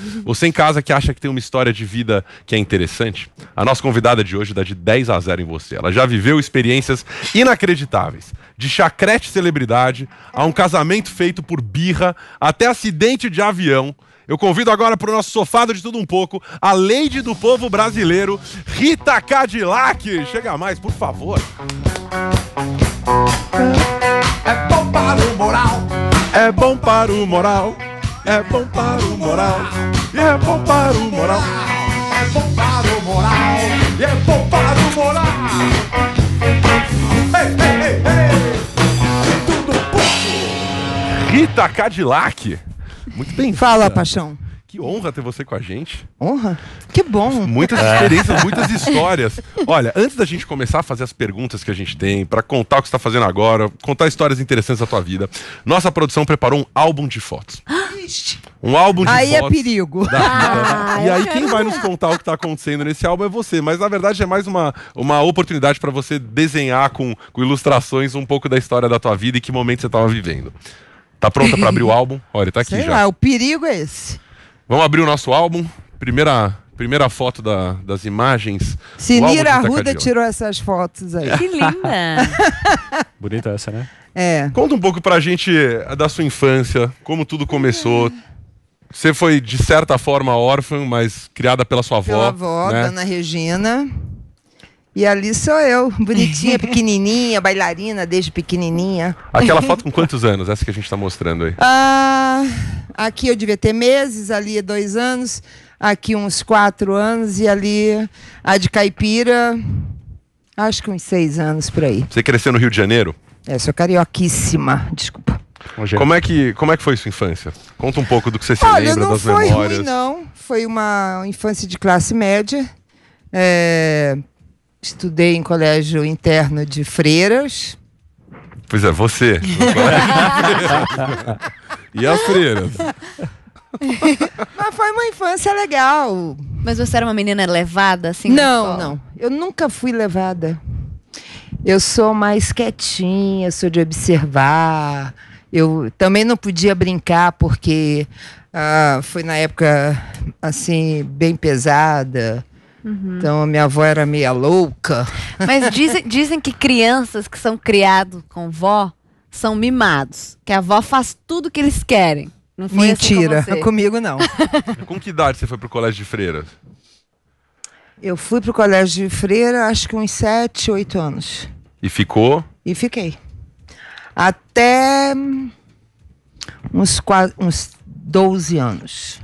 Você em casa que acha que tem uma história de vida que é interessante, a nossa convidada de hoje dá de 10 a 0 em você. Ela já viveu experiências inacreditáveis, de chacrete celebridade a um casamento feito por birra, até acidente de avião. Eu convido agora para o nosso sofado de tudo um pouco a Lady do Povo Brasileiro, Rita Cadillac. Chega mais, por favor. É bom para o moral, é bom para o moral. É, é bom para o moral, é bom para o moral, é bom para o moral, é bom para o moral. Ei, ei, ei, ei. Tudo Rita Cadillac. Muito bem. Fala, paixão. Que honra ter você com a gente. Honra? Que bom. Muitas é. experiências, muitas histórias. Olha, antes da gente começar a fazer as perguntas que a gente tem, para contar o que está fazendo agora, contar histórias interessantes da tua vida, nossa produção preparou um álbum de fotos. Ah, triste. Um álbum de Aí é perigo. da vida, né? Ah, e aí quem vai nos contar o que tá acontecendo nesse álbum é você. Mas na verdade é mais uma, uma oportunidade para você desenhar com, com ilustrações um pouco da história da tua vida e que momento você tava vivendo. Tá pronta para abrir o álbum? Olha, tá aqui Sei já. lá, o perigo é esse. Vamos abrir o nosso álbum. Primeira primeira foto da, das imagens. Sinira Arruda tirou essas fotos aí. Que linda! Bonita essa, né? É. Conta um pouco pra gente da sua infância, como tudo começou. Você foi, de certa forma, órfã, mas criada pela sua avó. Pela avó, né? Dona Regina. E ali sou eu, bonitinha, pequenininha, bailarina desde pequenininha. Aquela foto com quantos anos? Essa que a gente está mostrando aí. Ah, aqui eu devia ter meses, ali dois anos aqui uns quatro anos e ali a de caipira, acho que uns seis anos por aí. Você cresceu no Rio de Janeiro? É, sou carioquíssima, desculpa. Como é, que, como é que foi sua infância? Conta um pouco do que você se Olha, lembra, das memórias. Olha, não foi ruim não, foi uma infância de classe média, é, estudei em colégio interno de freiras. Pois é, você. e a freiras. Mas foi uma infância legal. Mas você era uma menina levada, assim? Não, não. Eu nunca fui levada. Eu sou mais quietinha, sou de observar. Eu também não podia brincar porque ah, foi na época assim bem pesada. Uhum. Então a minha avó era meia louca. Mas dizem, dizem que crianças que são criados com vó são mimados, que a avó faz tudo que eles querem. Não foi Mentira, assim com comigo não. com que idade você foi pro colégio de freiras? Eu fui pro colégio de freira, acho que uns 7, 8 anos. E ficou? E fiquei. Até hum, uns, uns 12 anos.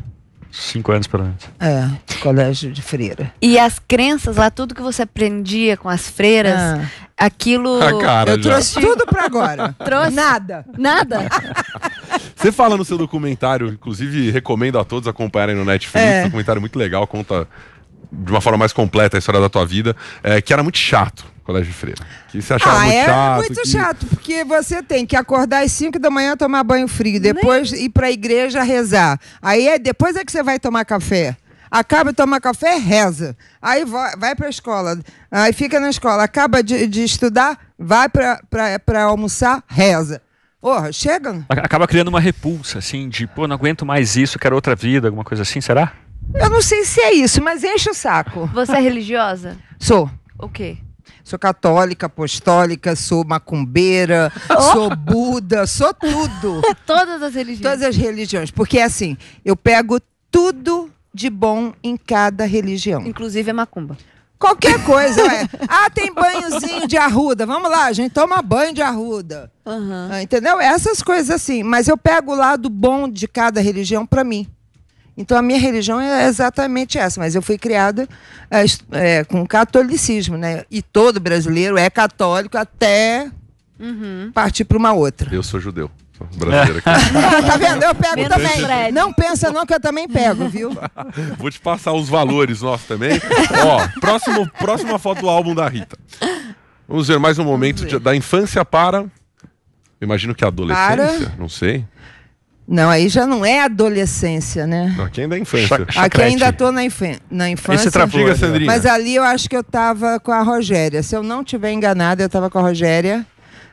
Cinco anos para antes. É, colégio de freira. E as crenças lá, tudo que você aprendia com as freiras, ah. aquilo. cara, eu já. trouxe tudo para agora. trouxe. Nada. Nada. Você fala no seu documentário, inclusive recomendo a todos acompanharem no Netflix, é. um documentário muito legal, conta de uma forma mais completa a história da tua vida, é, que era muito chato Colégio Freira. Que você achava ah, muito é chato. muito que... chato, porque você tem que acordar às 5 da manhã, tomar banho frio, depois Nem... ir para a igreja rezar. Aí é, depois é que você vai tomar café. Acaba de tomar café, reza. Aí vai para a escola. Aí fica na escola. Acaba de, de estudar, vai para almoçar, reza. Porra, chega. Acaba criando uma repulsa, assim, de, pô, não aguento mais isso, quero outra vida, alguma coisa assim, será? Eu não sei se é isso, mas enche o saco. Você é religiosa? Sou. O quê? Sou católica, apostólica, sou macumbeira, oh. sou Buda, sou tudo. É todas as religiões. Todas as religiões. Porque é assim, eu pego tudo de bom em cada religião. Inclusive a é macumba. Qualquer coisa, ué. Ah, tem banhozinho de arruda. Vamos lá, a gente toma banho de arruda. Uhum. entendeu? Essas coisas assim. Mas eu pego o lado bom de cada religião para mim. Então a minha religião é exatamente essa, mas eu fui criada é, é com catolicismo, né? E todo brasileiro é católico até uhum. partir para uma outra. Eu sou judeu. Rafa, brasileira aqui. tá vendo? Eu pego Menos também. Fred. Não pensa não que eu também pego, viu? Vou te passar os valores nossos também. Ó, próximo, próxima foto do álbum da Rita. Vamos ver mais um momento de, da infância para... Imagino que a adolescência, para... não sei. Não, aí já não é adolescência, né? Não, aqui ainda é infância. aqui ainda tô na, na infância. Esse Mas ali eu acho que eu tava com a Rogéria. Se eu não tiver enganada, eu tava com a Rogéria.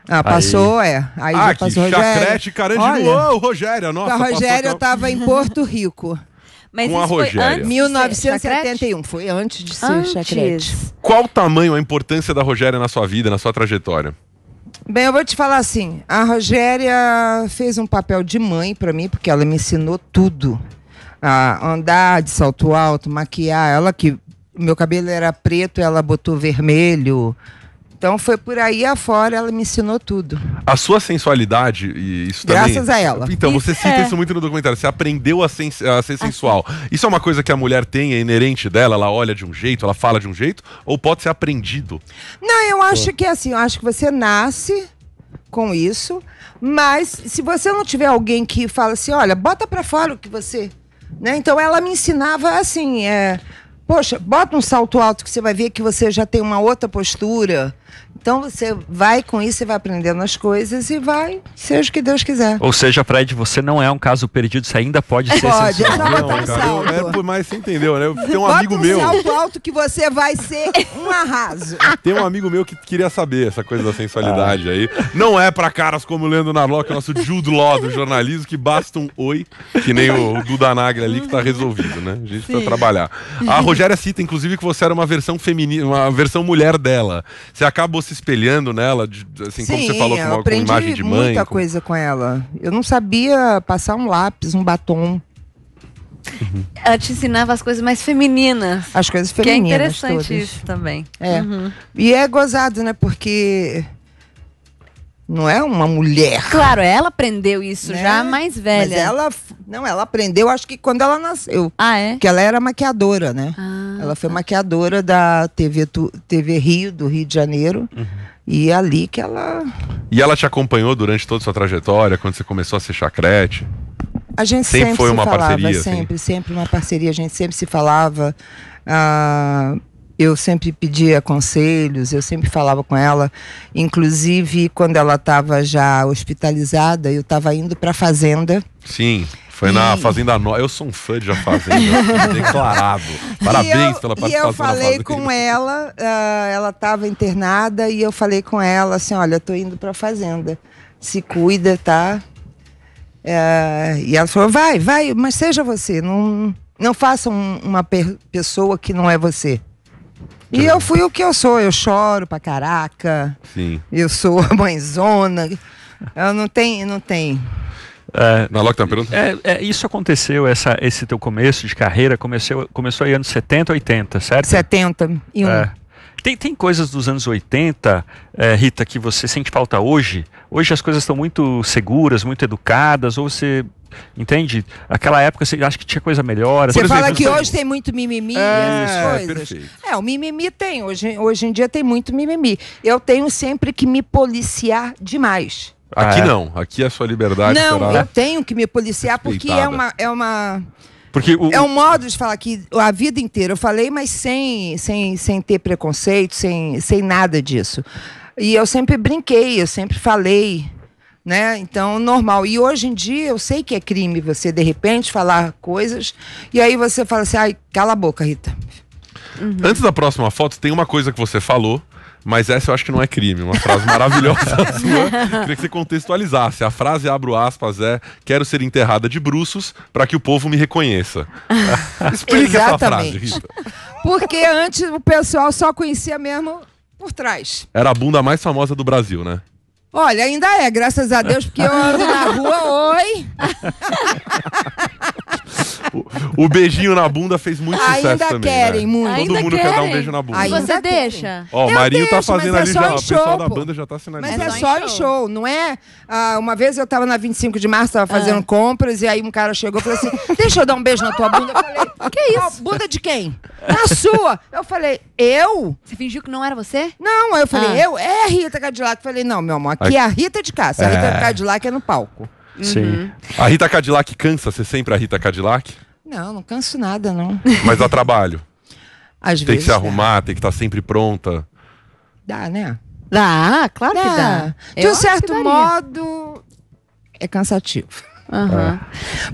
Ah, passou, aí. é. Aí ah, já passou Rogério. Chacrete, Carandiru, Ô, o Rogério, a nossa. A Rogério estava tava em Porto Rico. Mas com a Rogéria. 1971, foi antes de ser antes. Chacrete. Qual o tamanho, a importância da Rogéria na sua vida, na sua trajetória? Bem, eu vou te falar assim, a Rogéria fez um papel de mãe para mim, porque ela me ensinou tudo. A andar de salto alto, maquiar, ela que meu cabelo era preto, ela botou vermelho. Então foi por aí afora, ela me ensinou tudo. A sua sensualidade, e isso Graças também. Graças a ela. Então, você cita é. isso muito no documentário. Você aprendeu a, sen a ser ah, sensual. Assim. Isso é uma coisa que a mulher tem, é inerente dela, ela olha de um jeito, ela fala de um jeito, ou pode ser aprendido? Não, eu acho é. que é assim, eu acho que você nasce com isso, mas se você não tiver alguém que fala assim, olha, bota para fora o que você. Né? Então ela me ensinava assim, é, poxa, bota um salto alto que você vai ver que você já tem uma outra postura. Então você vai com isso, e vai aprendendo as coisas e vai, seja o que Deus quiser. Ou seja, Fred, você não é um caso perdido, você ainda pode ser Pode, não, não, tá Eu, é, por mais você entendeu, né? tem um Bota amigo um meu. salto alto que você vai ser um arraso. Tem um amigo meu que queria saber essa coisa da sensualidade ah. aí. Não é para caras como o Leandro o nosso Jude Law do jornalismo, que basta um oi, que nem o Duda Nagra ali, que tá resolvido, né? A gente Sim. trabalhar. A Rogéria cita, inclusive, que você era uma versão feminina, uma versão mulher dela. Você acaba acabou se espelhando nela, assim Sim, como você falou, com, uma, com imagem de mãe. muita com... coisa com ela. Eu não sabia passar um lápis, um batom. Uhum. Ela te ensinava as coisas mais femininas. As coisas femininas. Que é interessante todas. isso também. É. Uhum. E é gozado, né? Porque não é uma mulher. Claro, ela aprendeu isso né? já mais velha. Mas ela, não, ela aprendeu acho que quando ela nasceu. Ah, é? Que ela era maquiadora, né? Ah, ela foi tá. maquiadora da TV, TV Rio, do Rio de Janeiro. Uhum. E é ali que ela. E ela te acompanhou durante toda a sua trajetória, quando você começou a ser chacrete? A gente sempre, sempre foi se uma falava, parceria. Assim? Sempre, assim. sempre uma parceria. A gente sempre se falava. Ah, eu sempre pedia conselhos, eu sempre falava com ela. Inclusive, quando ela estava já hospitalizada, eu estava indo para a fazenda. Sim. Foi na Fazenda Nova. Eu sou um fã de A Fazenda, declarado. Parabéns eu, pela participação. E eu falei com ela, uh, ela estava internada, e eu falei com ela assim: olha, estou indo para a Fazenda. Se cuida, tá? Uh, e ela falou: vai, vai, mas seja você. Não, não faça um, uma pessoa que não é você. E eu fui o que eu sou. Eu choro pra caraca. Sim. Eu sou a mãezona. Eu não tem, não tem. É, Na Loki tá pergunta? É, é, isso aconteceu, essa, esse teu começo de carreira começou, começou aí anos 70, 80, certo? 71. É. Tem, tem coisas dos anos 80, é, eh, Rita, que você sente falta hoje? Hoje as coisas estão muito seguras, muito educadas, ou você Entende? Aquela época você acha que tinha coisa melhor. Você fala que hoje tem muito mimimi, é, essas coisas. É, o mimimi tem. Hoje, hoje em dia tem muito mimimi. Eu tenho sempre que me policiar demais. Aqui ah, é. não. Aqui é a sua liberdade. Não, eu tenho que me policiar porque é uma, é uma porque o, é um modo de falar que a vida inteira eu falei, mas sem, sem, sem ter preconceito, sem, sem nada disso. E eu sempre brinquei, eu sempre falei. Né? Então, normal. E hoje em dia eu sei que é crime você, de repente, falar coisas e aí você fala assim: ai, cala a boca, Rita. Uhum. Antes da próxima foto, tem uma coisa que você falou mas essa eu acho que não é crime. Uma frase maravilhosa sua. Queria que você contextualizasse. A frase, abro aspas, é: Quero ser enterrada de bruços para que o povo me reconheça. Explique essa frase, Rita. Porque antes o pessoal só conhecia mesmo por trás. Era a bunda mais famosa do Brasil, né? Olha, ainda é, graças a Deus, porque eu ando na rua, oi. O, o beijinho na bunda fez muito sucesso Ainda também. Né? Querem, muito. Todo mundo querem. quer dar um beijo na bunda. Aí você deixa. Ó, o Marinho tá deixo, tá fazendo ali é já. o pessoal da banda já tá sinalizando. Mas é, só em show, não é? Ah, uma vez eu tava na 25 de março, tava ah. fazendo ah. compras, e aí um cara chegou e falou assim: deixa eu dar um beijo na tua bunda. Eu falei, que isso? bunda de quem? Na sua. Eu falei, eu? Você fingiu que não era você? Não, eu falei, ah. eu? É a Rita Cadillac. Eu falei, não, meu amor, aqui é a Rita de casa. A Rita é. Cadillac é no palco. Sim. Uhum. A Rita Cadillac cansa? Você sempre a Rita Cadillac? Não, não canso nada, não. Mas dá trabalho. Às tem vezes. Tem que se arrumar, dá. tem que estar tá sempre pronta. Dá, né? Dá, claro dá. que dá. De um certo modo, é cansativo. Uhum. É.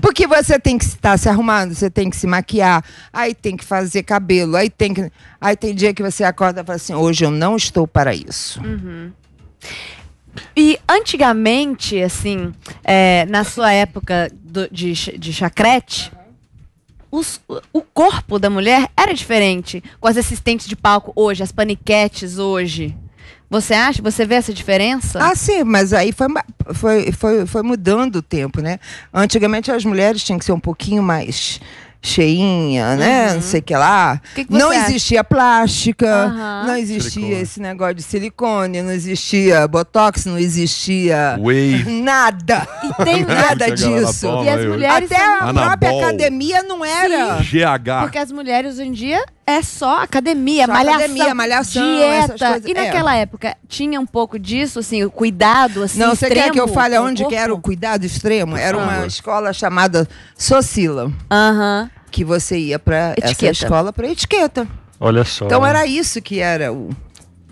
Porque você tem que estar tá se arrumando, você tem que se maquiar, aí tem que fazer cabelo, aí tem que. Aí tem dia que você acorda e fala assim, hoje eu não estou para isso. Uhum. E antigamente, assim, é, na sua época do, de, de chacrete, os, o corpo da mulher era diferente com as assistentes de palco hoje, as paniquetes hoje. Você acha? Você vê essa diferença? Ah, sim, mas aí foi, foi, foi, foi mudando o tempo, né? Antigamente as mulheres tinham que ser um pouquinho mais cheinha, né? uhum. né? Não sei o que lá. Que que não acha? existia plástica, uhum. não existia silicone. esse negócio de silicone, não existia botox, não existia Whey. nada. E tem nada disso. e as mulheres Até a própria academia não era. Sim. GH. Porque as mulheres hoje em dia é só academia, só malhação, academia, malhação, dieta. E é. naquela é. época tinha um pouco disso, assim, o cuidado assim, Não, você quer que eu fale onde que era o cuidado extremo? Era uma escola chamada Socila. Aham que você ia para essa escola para etiqueta. Olha só. Então era isso que era o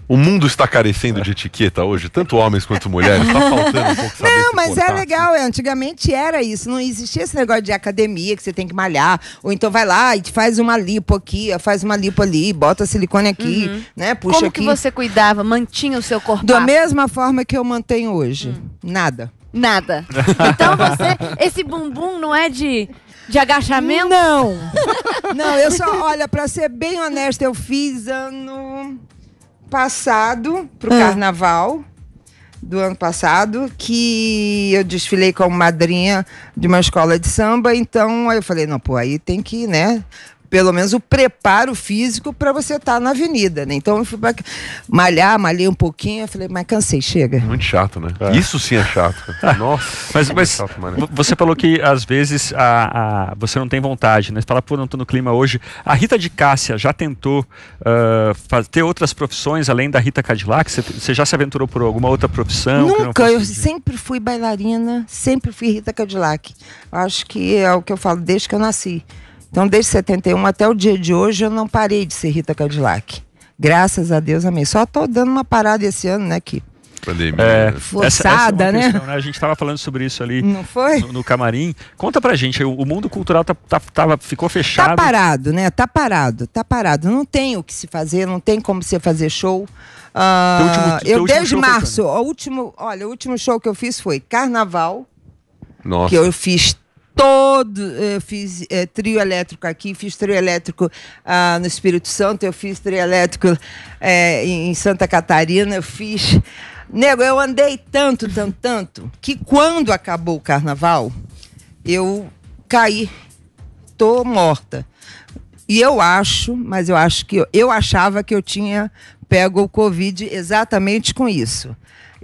o mundo está carecendo de etiqueta hoje, tanto homens quanto mulheres. Está faltando um pouco saber Não, mas é legal. É, antigamente era isso. Não existia esse negócio de academia que você tem que malhar. Ou então vai lá e faz uma lipo aqui, faz uma lipo ali, bota silicone aqui, uhum. né? Puxa Como aqui. que você cuidava, mantinha o seu corpo? Da mesma forma que eu mantenho hoje. Hum. Nada. Nada. Então você, esse bumbum não é de de agachamento? Não. Não, eu só, olha, para ser bem honesta, eu fiz ano passado pro ah. carnaval do ano passado, que eu desfilei como madrinha de uma escola de samba, então aí eu falei, não, pô, aí tem que, né, pelo menos o preparo físico para você estar tá na avenida, né? Então eu fui pra malhar, malhei um pouquinho, eu falei, mas cansei, chega. Muito chato, né? É. Isso sim é chato. Ah, Nossa. Mas, é mas é chato, você falou que às vezes a, a, você não tem vontade, né? Você fala, pô, não tô no clima hoje. A Rita de Cássia já tentou uh, ter outras profissões além da Rita Cadillac? Você, você já se aventurou por alguma outra profissão? Nunca, eu sempre fui bailarina, sempre fui Rita Cadillac. Acho que é o que eu falo desde que eu nasci. Então, desde 71 até o dia de hoje, eu não parei de ser Rita Cadillac. Graças a Deus, amém. Só tô dando uma parada esse ano, né, que pandemia. É, Forçada, essa, essa é né? Questão, né? A gente estava falando sobre isso ali Não foi? No, no camarim. Conta pra gente, o, o mundo cultural tá, tá, ficou fechado. Tá parado, né? Tá parado, tá parado. Não tem o que se fazer, não tem como você fazer show. Uh, último, eu desde março, o último, olha, o último show que eu fiz foi Carnaval. Nossa. Que eu fiz todo. Eu eh, fiz é, trio elétrico aqui, fiz trio elétrico ah, no Espírito Santo, eu fiz trio elétrico é, em Santa Catarina, eu fiz. Nego, eu andei tanto, tanto, tanto, que quando acabou o carnaval, eu caí. Tô morta. E eu acho, mas eu acho que eu, eu achava que eu tinha pego o Covid exatamente com isso.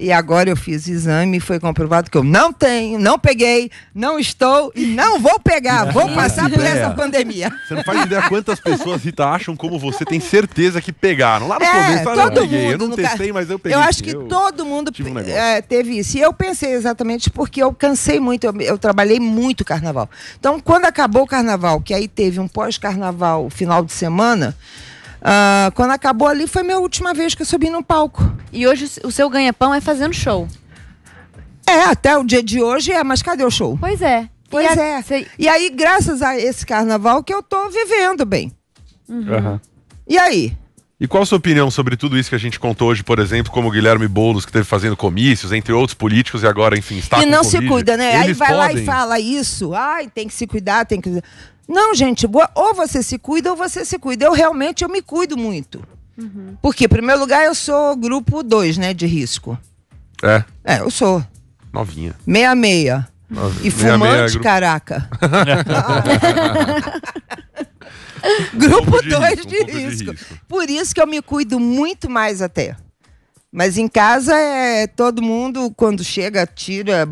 E agora eu fiz exame e foi comprovado que eu não tenho, não peguei, não estou e não vou pegar. Vou passar por é. essa pandemia. Você não faz ideia quantas pessoas, Rita, acham como você tem certeza que pegaram. Lá no é, começo, todo eu não peguei. Eu não testei, mas eu peguei. Eu acho que eu todo mundo um é, teve isso. E eu pensei exatamente porque eu cansei muito, eu, eu trabalhei muito carnaval. Então, quando acabou o carnaval, que aí teve um pós-carnaval final de semana, Uh, quando acabou ali, foi minha última vez que eu subi no palco. E hoje o seu ganha-pão é fazendo show. É, até o dia de hoje é, mas cadê o show? Pois é. Pois e é. A... E aí, graças a esse carnaval que eu tô vivendo bem. Uhum. Uhum. E aí? E qual a sua opinião sobre tudo isso que a gente contou hoje, por exemplo, como o Guilherme Boulos, que esteve fazendo comícios, entre outros políticos, e agora, enfim, está E não se cuida, né? Eles aí vai podem... lá e fala isso. Ai, tem que se cuidar, tem que. Não, gente boa, ou você se cuida ou você se cuida. Eu realmente eu me cuido muito. Uhum. Porque, em primeiro lugar, eu sou grupo 2, né, de risco. É? É, eu sou. Novinha. Meia-meia. E fumante, meia, meia, é caraca. grupo 2 de, risco, de, um de risco. Por isso que eu me cuido muito mais até. Mas em casa é todo mundo, quando chega, tira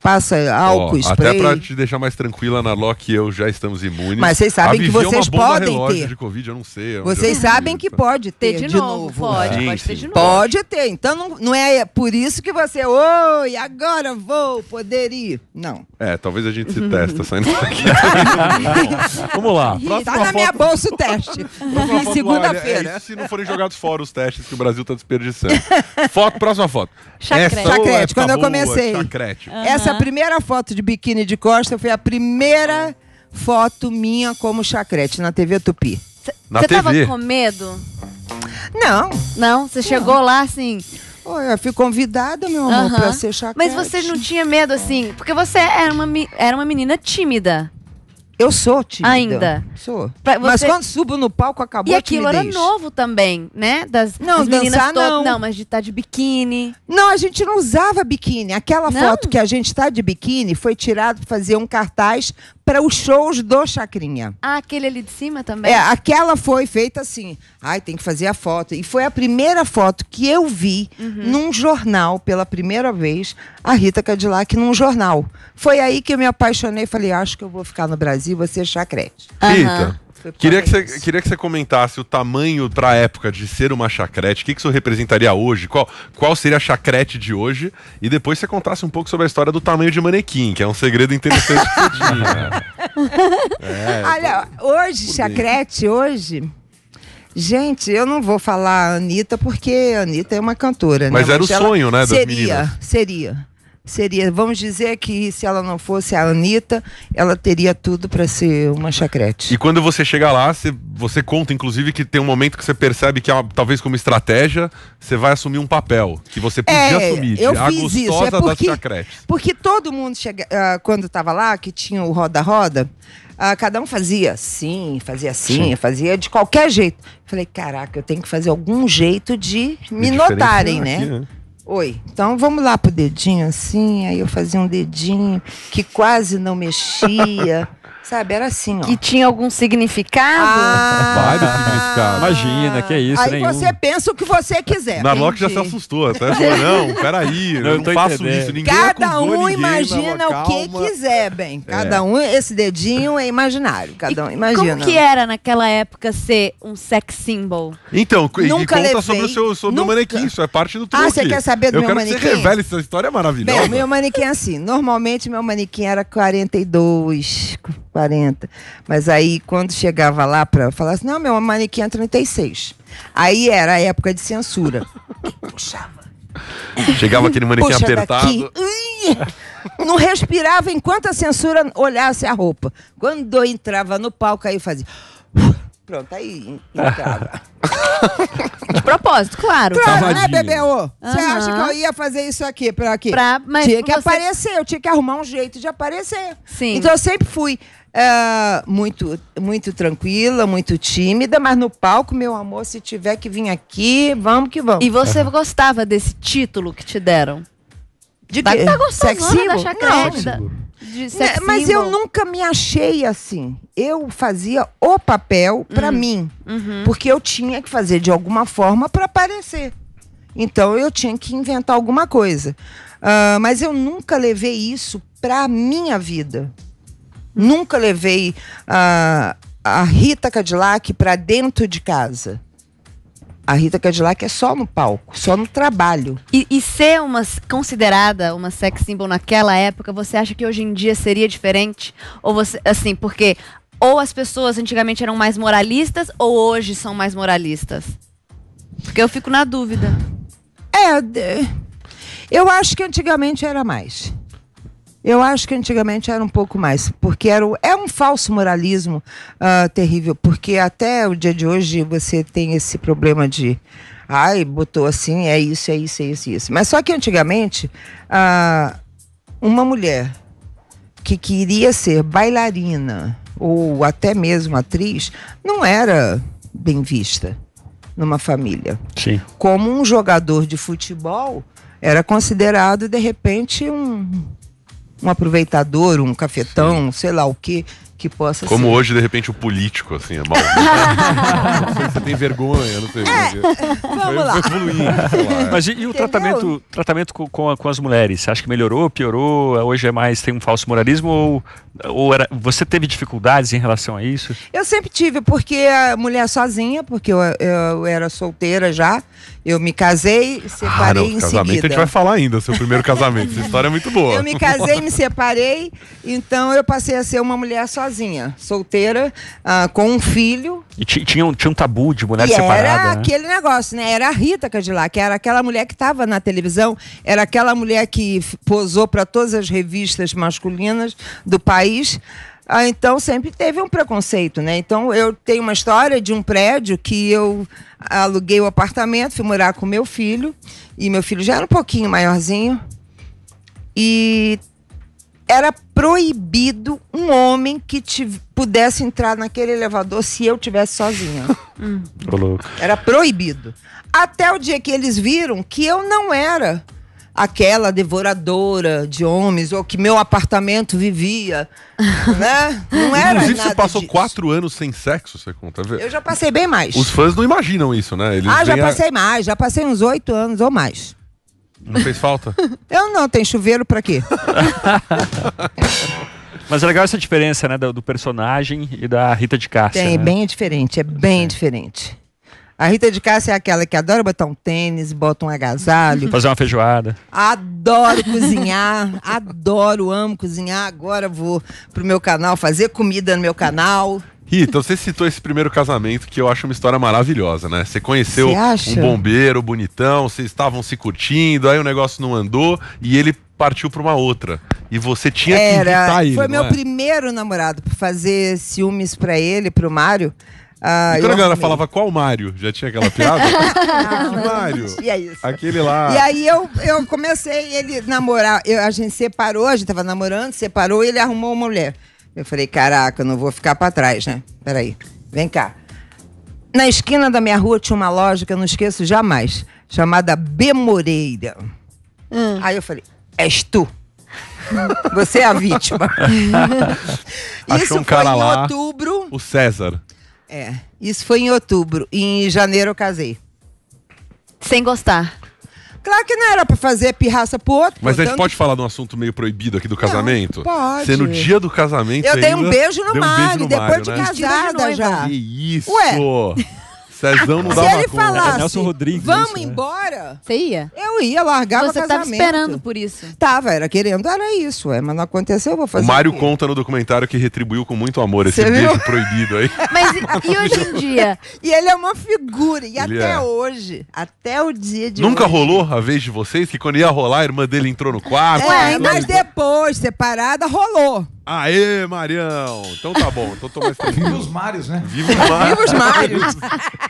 passa álcool, oh, spray. Até para te deixar mais tranquila, na Loki, que eu já estamos imunes. Mas vocês sabem que é vocês é podem ter. De COVID, eu não sei. É vocês sabem que pode ter de, de novo, novo. Pode, sim, pode sim. ter de novo. Pode ter. Então não, não é por isso que você, oi, agora vou poder ir. Não. É, talvez a gente se uhum. testa saindo daqui. Vamos lá. Está tá na foto... minha bolsa o teste. Segunda-feira. É, se não forem jogados fora os testes que o Brasil está desperdiçando. foto, próxima foto. Chacrete. É chacrete, quando eu comecei. Chacrete. Essa essa primeira foto de biquíni de costa foi a primeira foto minha como chacrete na TV Tupi. Você tava com medo? Não. Não? Você chegou lá assim. Eu fui convidada, meu amor, Aham. pra ser chacrete. Mas você não tinha medo assim? Porque você era uma, era uma menina tímida. Eu sou tímida. Ainda. Sou. você... Mas quando subo no palco, acabou e a E aquilo era novo também, né? Das, não, das meninas dançar, não. Não, mas de estar tá de biquíni. Não, a gente não usava biquíni. Aquela não. foto que a gente está de biquíni foi tirada para fazer um cartaz para os shows do Chacrinha. Ah, aquele ali de cima também? É, aquela foi feita assim. Ai, tem que fazer a foto. E foi a primeira foto que eu vi uhum. num jornal, pela primeira vez, a Rita Cadillac num jornal. Foi aí que eu me apaixonei e falei: acho que eu vou ficar no Brasil, vou ser chacrete. Uhum. Rita. Queria tá que, você, queria que você comentasse o tamanho para a época de ser uma chacrete, o que, que isso representaria hoje, qual, qual seria a chacrete de hoje, e depois você contasse um pouco sobre a história do tamanho de manequim, que é um segredo interessante que você tinha. é, Olha, hoje, chacrete, hoje. Gente, eu não vou falar Anitta, porque a Anitta é uma cantora. Né? Mas né? era Mas o sonho, né, das meninas. Seria, seria seria, vamos dizer que se ela não fosse a Anitta, ela teria tudo para ser uma chacrete. E quando você chega lá, você, você conta, inclusive, que tem um momento que você percebe que, é talvez como estratégia, você vai assumir um papel que você podia é, assumir. Eu a fiz isso. É porque, da chacrete. Porque todo mundo, chega, uh, quando estava lá, que tinha o roda-roda, ah, cada um fazia assim, fazia assim, Sim. fazia de qualquer jeito. Falei, caraca, eu tenho que fazer algum jeito de me notarem, né? Aqui, né? Oi. Então vamos lá pro dedinho assim. Aí eu fazia um dedinho que quase não mexia. Sabe, era assim, ó. Que tinha algum significado? Ah, Vários significados. Imagina, que é isso, Aí nenhum. você pensa o que você quiser. Narlock já se assustou, até falou, não, peraí, eu não, faço entendendo. isso, ninguém Cada um ninguém, imagina o que quiser, bem. É. Cada é. um, esse dedinho é imaginário, cada um imagina. Como que era naquela época ser um sex symbol? Então, Nunca e conta levei. sobre o seu, sobre Nunca. o manequim, isso é parte do truque. Ah, você quer saber do eu meu manequim? Eu quero que você revele essa história maravilhosa. Bem, meu manequim é assim, normalmente meu manequim era 42, 42. 40. Mas aí, quando chegava lá para falar assim, não, meu, a manequim é 36. Aí era a época de censura. Puxava. Chegava aquele manequim Puxa apertado. Não respirava enquanto a censura olhasse a roupa. Quando eu entrava no palco, aí fazia. Pronto, aí entrava. De propósito, claro. Claro, né, Bebeu? Você uhum. acha que eu ia fazer isso aqui, pra aqui? Pra, mas tinha que você... aparecer, eu tinha que arrumar um jeito de aparecer. Sim. Então eu sempre fui Uh, muito, muito tranquila, muito tímida, mas no palco, meu amor, se tiver que vir aqui, vamos que vamos. E você uhum. gostava desse título que te deram? De tá, que? Tá gostosona da chacreta. De né, sexy mas eu nunca me achei assim. Eu fazia o papel para uhum. mim, uhum. porque eu tinha que fazer de alguma forma para aparecer. Então eu tinha que inventar alguma coisa. Uh, mas eu nunca levei isso para minha vida. Nunca levei a, a Rita Cadillac para dentro de casa. A Rita Cadillac é só no palco, só no trabalho. E, e, ser uma considerada uma sex symbol naquela época, você acha que hoje em dia seria diferente? Ou você, assim, porque ou as pessoas antigamente eram mais moralistas ou hoje são mais moralistas? Porque eu fico na dúvida. É, eu acho que antigamente era mais. Eu acho que antigamente era um pouco mais, porque era, é um falso moralismo uh, terrível, porque até o dia de hoje você tem esse problema de, ai, botou assim, é isso, é isso, é isso, é isso. Mas só que antigamente, uh, uma mulher que queria ser bailarina ou até mesmo atriz não era bem vista numa família. Sim. Como um jogador de futebol era considerado, de repente, um um aproveitador, um cafetão, Sim. sei lá o que que possa Como ser. hoje, de repente, o político, assim, é mal. Você tem vergonha, não tem. É. Vamos lá. Evoluindo, Mas e, e o tratamento, tratamento com, com, com, as mulheres? Você acha que melhorou, piorou? Hoje é mais, tem um falso moralismo? Ou, ou era, você teve dificuldades em relação a isso? Eu sempre tive, porque a mulher sozinha, porque eu, eu, eu era solteira já, eu me casei, separei ah, não, em casamento seguida. a gente vai falar ainda, seu primeiro casamento. Essa história é muito boa. Eu me casei, me separei, então eu passei a ser uma mulher sozinha, solteira, ah, com um filho. E tinha um, tinha um tabu de mulher e separada. Era né? aquele negócio, né? Era a Rita Cadillac, era aquela mulher que estava na televisão, era aquela mulher que posou para todas as revistas masculinas do país. Ah, então sempre teve um preconceito, né? Então eu tenho uma história de um prédio que eu aluguei o um apartamento, fui morar com meu filho, e meu filho já era um pouquinho maiorzinho, e era proibido um homem que pudesse entrar naquele elevador se eu tivesse sozinha. Hum. Era proibido. Até o dia que eles viram que eu não era aquela devoradora de homens, ou que meu apartamento vivia, né? Não era Inclusive, nada você passou disso. quatro anos sem sexo, você conta? Eu já passei bem mais. Os fãs não imaginam isso, né? Eles ah, já passei a... mais, já passei uns oito anos ou mais. Não fez falta? Eu não, tem chuveiro para quê? Mas é legal essa diferença, né, do, do, personagem e da Rita de Cássia. Tem, né? bem diferente, é bem diferente. A Rita de Cássia é aquela que adora botar um tênis, bota um agasalho. Fazer uma feijoada. Adoro cozinhar, adoro, amo cozinhar. Agora vou pro meu canal fazer comida no meu canal. Rita, você citou esse primeiro casamento que eu acho uma história maravilhosa, né? Você conheceu um bombeiro bonitão, vocês estavam se curtindo, aí o negócio não andou e ele partiu para uma outra. E você tinha Era, que evitar ele. Foi meu é? primeiro namorado, para fazer ciúmes para ele, pro Mário. Ah, e quando a galera amei. falava qual Mário, já tinha aquela piada? que ah, Mário. E é isso. Aquele lá. E aí eu, eu comecei, ele namorar, eu, a gente separou, a gente tava namorando, separou e ele arrumou uma mulher. Eu falei, caraca, eu não vou ficar para trás, né? Peraí, vem cá. Na esquina da minha rua tinha uma loja que eu não esqueço jamais, chamada B Moreira. Hum. Aí eu falei, és tu. Você é a vítima. Isso Achou um foi cara em lá, outubro. O César. É. Isso foi em outubro. em janeiro eu casei. Sem gostar. Claro que não era pra fazer pirraça pro outro. Mas portanto... a gente pode falar de um assunto meio proibido aqui do casamento? Não, pode. Ser no dia do casamento. Eu dei um beijo no Mário, um depois de né? casada já. Que isso! Ué! Cezão não dá Se uma ele conta. falasse, é Nelson Rodrigues, vamos isso, né? embora, Você ia? eu ia largar Você o tava esperando por isso. Tava, era querendo, era isso. É, mas não aconteceu, eu vou O fazer Mário o conta no documentário que retribuiu com muito amor esse viu? beijo proibido aí. Mas e, e hoje em dia? E ele é uma figura. E Ele até é. hoje, até o dia de Nunca hoje. rolou a vez de vocês que quando ia rolar, a irmã dele entrou no quarto. É, mas depois, separada, rolou. Aê, Marião! Então tá bom, então tô mais Viva os Marios, né? Viva os Marios! Viva os Marios!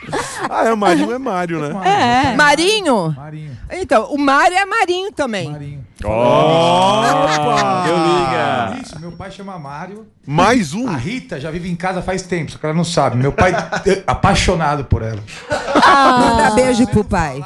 ah, é o Marinho, é Mário, né? É. Marinho? Marinho. Então, o Mário é Marinho também. Marinho. Opa! Deu liga. Isso, meu pai chama Mário. Mais um? A Rita já vive em casa faz tempo, só que ela não sabe. Meu pai é apaixonado por ela. Ah, Manda beijo pro pai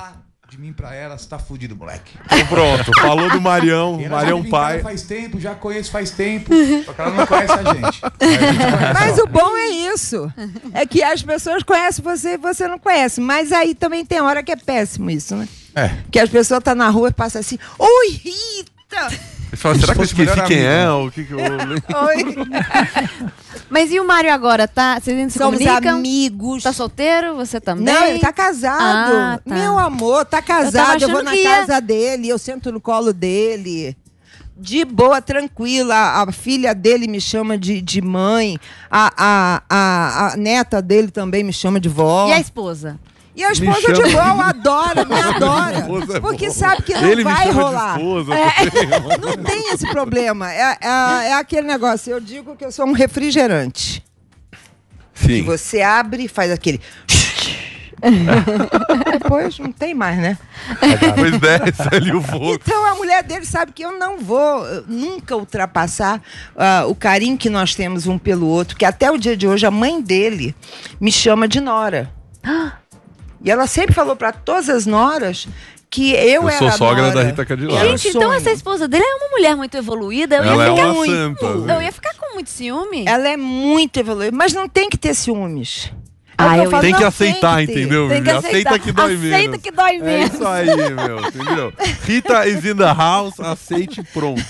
mim pra ela, você tá fudido, moleque. Então pronto, falou do Marião, Marião Pai. Faz tempo, já conheço faz tempo, só que ela não conhece a gente. A gente mas o bom é isso, é que as pessoas conhecem você e você não conhece, mas aí também tem hora que é péssimo isso, né? É. Que as pessoas estão tá na rua e passam assim, oi, Rita! Então. será que eu esqueci quem é? o que que eu... Oi. Mas e o Mário agora, tá? Vocês ainda se Somos comunicam? amigos. Tá solteiro? Você também? Não, ele tá casado. Ah, tá. Meu amor, tá casado. Eu, eu vou na casa ia... dele, eu sento no colo dele de boa, tranquila. A, a filha dele me chama de, de mãe, a, a, a, a, neta dele também me chama de vó. E a esposa? E a esposa de Bol adora, me adora. É porque sabe que não Ele vai rolar. Esposa, é. Não tem esse problema. É, é, é, aquele negócio. Eu digo que eu sou um refrigerante. Sim. Você abre e faz aquele. Depois não tem mais, né? Depois desce é, ali o voo. Então a mulher dele sabe que eu não vou eh, nunca ultrapassar uh, o carinho que nós temos um pelo outro, que até o dia de hoje a mãe dele me chama de Nora. E ela sempre falou para todas as noras que eu, eu sou sogra da Rita Cadillac. Gente, então essa esposa dele é uma mulher muito evoluída. Eu ela ia é ficar é uma muito. Santa. Eu ia ficar com muito ciúme. Ela é muito evoluída, mas não tem que ter ciúmes. É ah, eu falo, tem que aceitar, tem que entendeu? Tem que aceitar. Aceita que dói mesmo. Aceita que dói É isso aí, meu, entendeu? Rita is in the house, aceite pronto.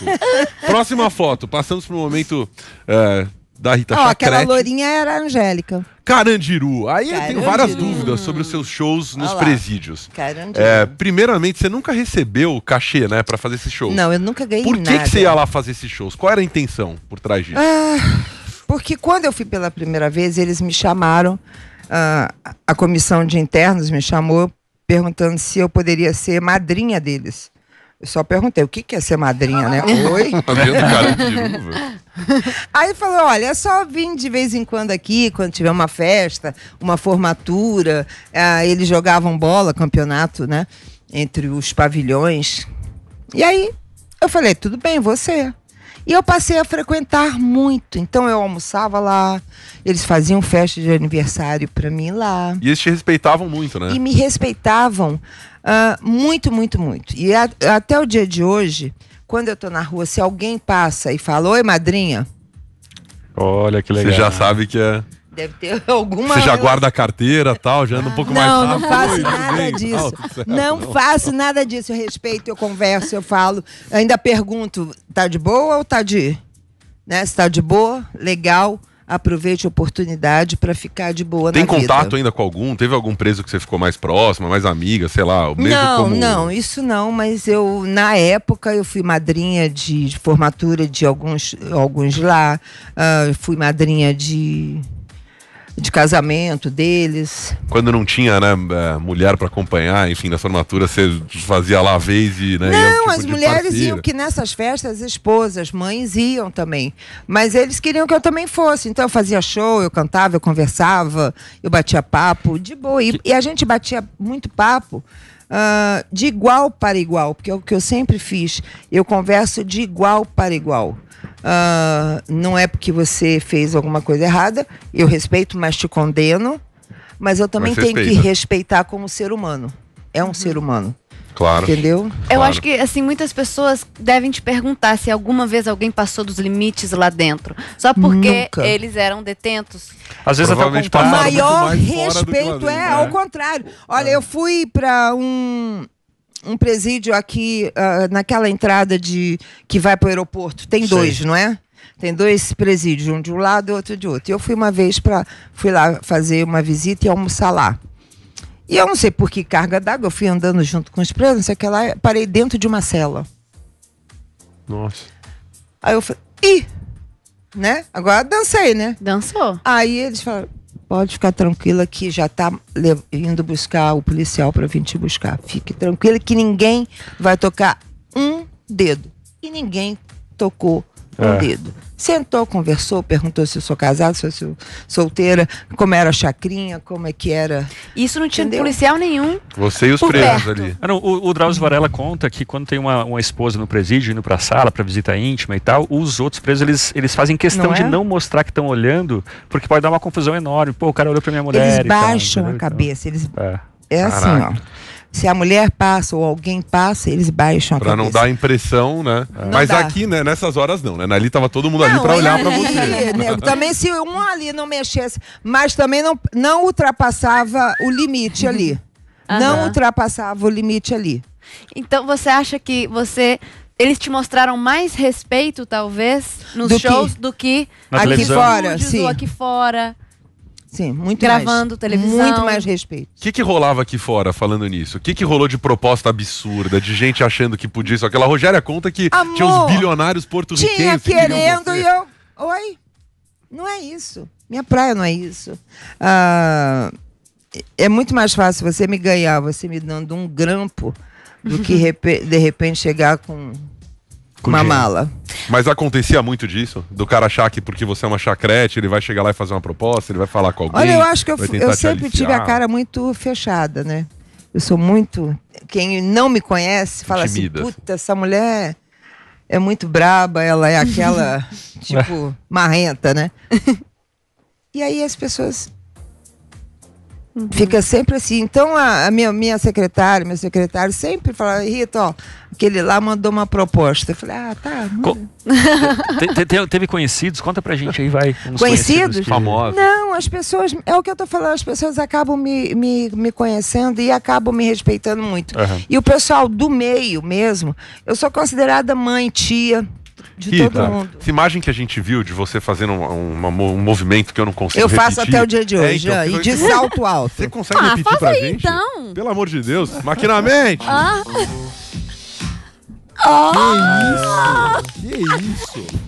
Próxima foto. Passamos para um momento uh, da Rita Chacrete. Aquela lourinha era a Angélica. Carandiru. Aí Carandiru. eu tenho várias dúvidas sobre os seus shows nos Olá. presídios. Carandiru. É, primeiramente, você nunca recebeu cachê, né, para fazer esses shows? Não, eu nunca ganhei Por que nada. que você ia lá fazer esses shows? Qual era a intenção por trás disso? Ah, porque quando eu fui pela primeira vez, eles me chamaram, ah, a comissão de internos me chamou perguntando se eu poderia ser madrinha deles. Eu só perguntei o que, que é ser madrinha, né? Oi? Tá aí falou: olha, é só vir de vez em quando aqui, quando tiver uma festa, uma formatura. Ah, eles jogavam bola, campeonato, né? Entre os pavilhões. E aí eu falei: tudo bem, você. E eu passei a frequentar muito. Então eu almoçava lá, eles faziam festa de aniversário para mim lá. E eles te respeitavam muito, né? E me respeitavam. Uh, muito, muito, muito. E a, até o dia de hoje, quando eu tô na rua, se alguém passa e fala, oi, madrinha. Olha que legal. Você já sabe que é. Deve ter alguma. Você já guarda a carteira tal, já anda um pouco não, mais rápido. Não, faço nada disso. não, tá não, faço nada disso. Eu respeito, eu converso, eu falo. Eu ainda pergunto: tá de boa ou tá de. Né? Se tá de boa, legal aproveite a oportunidade para ficar de boa Tem na Tem contato ainda com algum? Teve algum preso que você ficou mais próxima, mais amiga, sei lá? Mesmo não, como... não, isso não, mas eu, na época, eu fui madrinha de, de formatura de alguns, alguns lá, uh, fui madrinha de de casamento deles. Quando não tinha né, é, mulher para acompanhar, enfim, na formatura você fazia lá a vez e. Né, não, tipo as mulheres parceira. iam, que nessas festas as esposas, mães iam também. Mas eles queriam que eu também fosse. Então eu fazia show, eu cantava, eu conversava, eu batia papo, de boa. E, e a gente batia muito papo. Uh, de igual para igual, porque é o que eu sempre fiz. Eu converso de igual para igual. Uh, não é porque você fez alguma coisa errada, eu respeito, mas te condeno. Mas eu também mas tenho que respeitar como ser humano. É um uhum. ser humano. Claro. Entendeu? Claro. Eu acho que, assim, muitas pessoas devem te perguntar se alguma vez alguém passou dos limites lá dentro. Só porque Nunca. eles eram detentos. Às vezes até o maior respeito é, é, ao contrário. Olha, é. eu fui para um um presídio aqui uh, naquela entrada de que vai para o aeroporto. Tem dois, Sim. não é? Tem dois presídios, um de um lado e outro de outro. Eu fui uma vez para fui lá fazer uma visita e almoçar lá. E eu não sei por que carga d'água, eu fui andando junto com os presos, não sei o que lá, parei dentro de uma cela. Nossa. Aí eu falei, ih, né? Agora dancei, né? Dançou. Aí eles falaram, Pode ficar tranquila que já está indo buscar o policial para vir te buscar. Fique tranquila que ninguém vai tocar um dedo. E ninguém tocou é. Sentou, conversou, perguntou se eu sou casada, se eu sou solteira, como era a chacrinha, como é que era. Isso não tinha Entendeu? policial nenhum. Você e os presos perto. ali. Ah, não, o, o Drauzio Varela conta que quando tem uma, uma esposa no presídio indo pra sala pra visita íntima e tal, os outros presos eles, eles fazem questão não é? de não mostrar que estão olhando, porque pode dar uma confusão enorme. Pô, o cara olhou pra minha mulher. Eles baixam tal, a então, cabeça, eles. É. É assim, ó se a mulher passa ou alguém passa, eles baixam a pra cabeça. Pra não dar impressão, né? É. Mas dá. aqui, né, nessas horas não, né? Ali tava todo mundo não, ali para é, olhar é, para é, você. Né? Também se um ali não mexesse, mas também não, não ultrapassava o limite uhum. ali. Uhum. Não tá. ultrapassava o limite ali. Então você acha que você eles te mostraram mais respeito, talvez, nos do shows que? do que Na aqui televisão. fora. Sim. aqui fora. Sim, muito Gravando mais, televisão. Muito mais respeito. O que, que rolava aqui fora falando nisso? O que, que rolou de proposta absurda, de gente achando que podia isso? Aquela Rogéria conta que Amor, tinha uns bilionários porto-riquenhos. Tinha querendo e eu. Oi? Não é isso. Minha praia não é isso. Ah, é muito mais fácil você me ganhar, você me dando um grampo, do que de repente chegar com uma dinheiro. mala. Mas acontecia muito disso? Do cara achar que porque você é uma chacrete, ele vai chegar lá e fazer uma proposta, ele vai falar com alguém. Olha, eu acho que eu, eu sempre tive a cara muito fechada, né? Eu sou muito. Quem não me conhece fala assim, Intimida, assim: puta, essa mulher é muito braba, ela é aquela, tipo, marrenta, né? e aí as pessoas Uhum. Fica sempre assim. Então, a, a, minha, minha secretária, meu secretário, sempre fala, Rita, ó, aquele lá mandou uma proposta. Eu falei, ah, tá. te, te, te, teve conhecidos? Conta pra gente aí, vai. Conhecidos? conhecidos que... Famosos. Não, as pessoas, é o que eu tô falando, as pessoas acabam me, me, me conhecendo e acabam me respeitando muito. Uhum. E o pessoal do meio mesmo, eu sou considerada mãe, tia. De Rita, todo mundo. Essa imagem que a gente viu de você fazendo um, um, um movimento que eu não consigo Eu faço repetir, até o dia de é, hoje, é, então, e de salto alto. Você consegue ah, repetir pra aí, gente? então. Pelo amor de Deus, maquinamente! Ah. Oh. Que ah. isso? Que isso?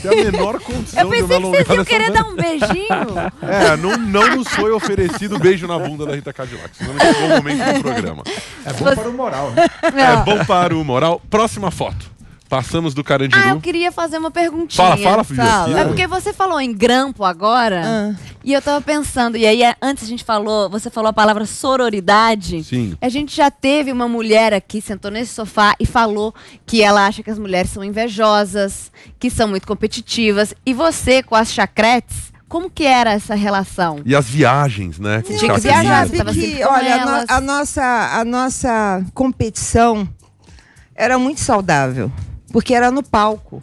Tem a menor condição Eu pensei que vocês iam querer dar um beijinho. É, não, não nos foi oferecido beijo na bunda da Rita Cadillac. Senão não chegou o momento do programa. É bom para o moral, né? É bom para o moral. Próxima foto. Passamos do Carandiru. Ah, eu queria fazer uma perguntinha. Fala, fala, filho. Fala. É porque você falou em grampo agora. Ah. E eu tava pensando, e aí é, antes a gente falou, você falou a palavra sororidade. Sim. A gente já teve uma mulher aqui, sentou nesse sofá e falou que ela acha que as mulheres são invejosas, que são muito competitivas. E você, com as chacretes, como que era essa relação? E as viagens, né? Com Tinha que viajar, você tava que, olha, a, no, a, nossa, a nossa competição era muito saudável porque era no palco.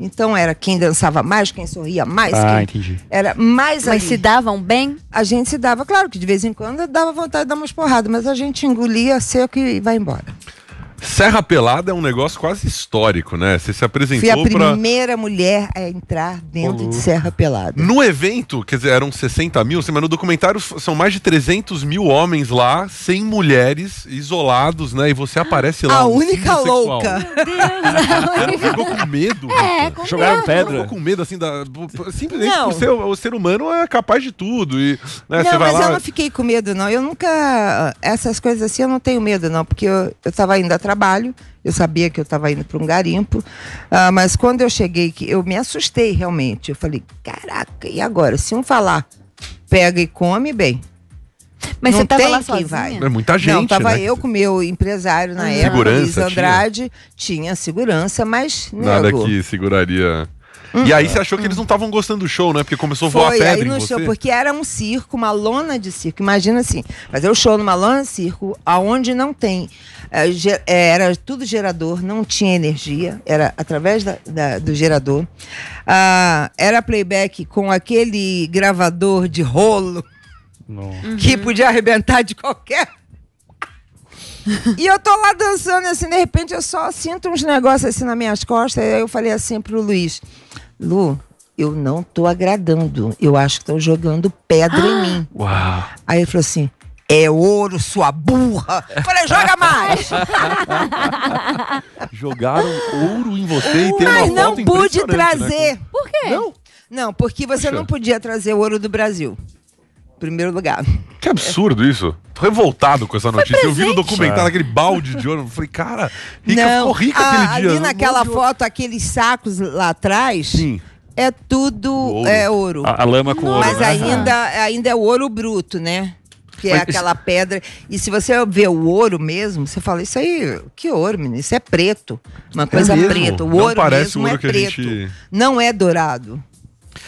Então era quem dançava mais, quem sorria mais. Ah, quem entendi. Era mais Mas ali. se davam bem? A gente se dava, claro que de vez em quando dava vontade de dar umas porradas, mas a gente engolia seco e vai embora. Serra Pelada é um negócio quase histórico, né? Você se apresentou para. Fui a pra... primeira mulher a entrar dentro Olô. de Serra Pelada. No evento, quer dizer, eram 60 mil, assim, mas no documentário são mais de 300 mil homens lá, sem mulheres, isolados, né? E você aparece lá. A um única louca. Meu Deus, Ficou com medo. É, com Jogaram medo. pedra. Ficou com medo, assim, da... simplesmente não. ser, o ser humano é capaz de tudo. E, né, não, mas lá... eu não fiquei com medo, não. Eu nunca... Essas coisas assim, eu não tenho medo, não. Porque eu, eu tava indo atrás trabalho, eu sabia que eu estava indo para um garimpo, uh, mas quando eu cheguei, que eu me assustei realmente. Eu falei, caraca, e agora? Se um falar, pega e come, bem, mas não você tava tem lá quem vai. É muita gente. Não, tava né? eu com meu empresário na uhum. época, segurança, Luiz Andrade, tinha. tinha segurança, mas é nada que seguraria. Hum, e uhum. aí você achou hum. que eles não estavam gostando do show, né? Porque começou a voar Foi, pedra aí no show, porque era um circo, uma lona de circo. Imagina assim, fazer o um show numa lona de circo, aonde não tem é, é, era tudo gerador, não tinha energia, era através da, da, do gerador. Ah, era playback com aquele gravador de rolo que uhum. podia arrebentar de qualquer. e eu tô lá dançando assim, de repente eu só sinto uns negócios assim nas minhas costas. E aí eu falei assim pro Luiz: Lu, eu não tô agradando. Eu acho que estão jogando pedra ah! em mim. Uau. Aí ele falou assim: é ouro, sua burra. Falei, joga mais. Jogaram ouro em você e tem Mas uma não foto pude né? trazer. Né? Por quê? Não, não porque você Poxa. não podia trazer ouro do Brasil. Primeiro lugar. Que absurdo isso. Tô revoltado com essa notícia. Eu vi no documentário é. aquele balde de ouro. Falei, cara, rica, não, ficou rica a, aquele dia. Ali naquela foto, aqueles sacos lá atrás. Sim é tudo ouro. É, ouro. A, a lama com ouro. Né? Mas ainda, ainda é ouro bruto, né? que é Mas é aquela isso... pedra. E se você vê o ouro mesmo, você fala, isso aí, que ouro, menino? Isso é preto. Uma é coisa é preta. O ouro mesmo ouro é preto. Gente... Não é dourado.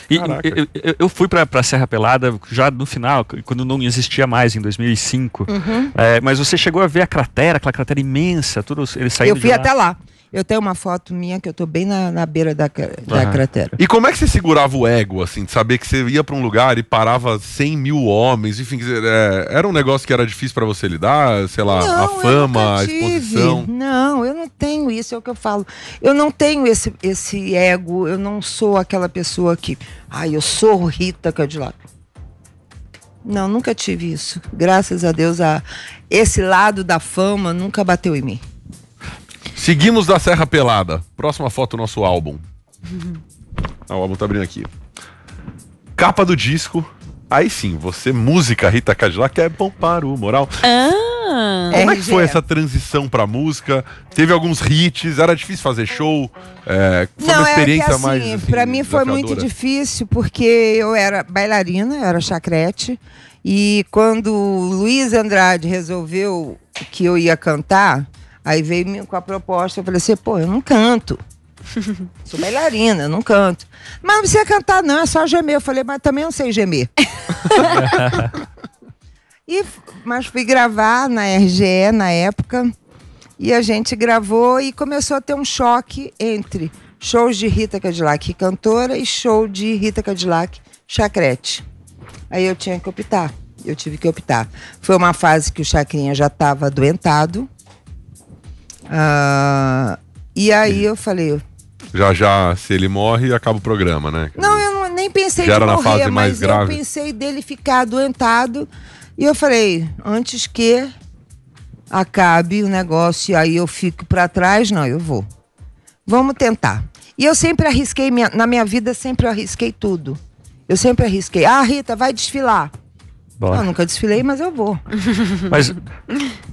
E, eu, eu, fui para Serra Pelada já no final, quando não existia mais, em 2005. Uhum. É, mas você chegou a ver a cratera, aquela cratera imensa, tudo, eles saíram Eu fui lá. até lá. Eu tenho uma foto minha que eu tô bem na, na beira da, da uhum. cratera. E como é que você segurava o ego, assim, de saber que você ia para um lugar e parava 100 mil homens, enfim, é, era um negócio que era difícil para você lidar, sei lá, não, a fama, a exposição? Não, eu não tenho isso, é o que eu falo. Eu não tenho esse, esse ego, eu não sou aquela pessoa que, ai, ah, eu sou Rita Cadillac. Não, nunca tive isso. Graças a Deus, a esse lado da fama nunca bateu em mim. Seguimos da Serra Pelada. Próxima foto do nosso álbum. Ah, o álbum tá abrindo aqui. Capa do disco. Aí sim, você, música Rita Cadillac, é bom para o moral. Ah, Como é que foi essa transição pra música? Teve alguns hits, era difícil fazer show? É, foi Não, uma experiência é que, assim, mais. Assim, pra mim foi muito difícil, porque eu era bailarina, eu era chacrete. E quando o Luiz Andrade resolveu que eu ia cantar, Aí veio com a proposta, eu falei assim, pô, eu não canto. Sou bailarina, não canto. Mas não precisa cantar, não, é só gemer. Eu falei, mas também não sei gemer. e, mas fui gravar na RGE na época. E a gente gravou e começou a ter um choque entre shows de Rita Cadillac cantora e show de Rita Cadillac chacrete. Aí eu tinha que optar. Eu tive que optar. Foi uma fase que o Chacrinha já estava adoentado ah, e aí eu falei. Já já, se ele morre, acaba o programa, né? Não, eu não, nem pensei já era morrer, na fase mais grave. eu pensei dele ficar adoentado. E eu falei, antes que acabe o negócio e aí eu fico para trás, não, eu vou. Vamos tentar. E eu sempre arrisquei, minha, na minha vida, sempre eu arrisquei tudo. Eu sempre arrisquei. Ah, Rita, vai desfilar. Bora. Não, nunca desfilei, mas eu vou. Mas,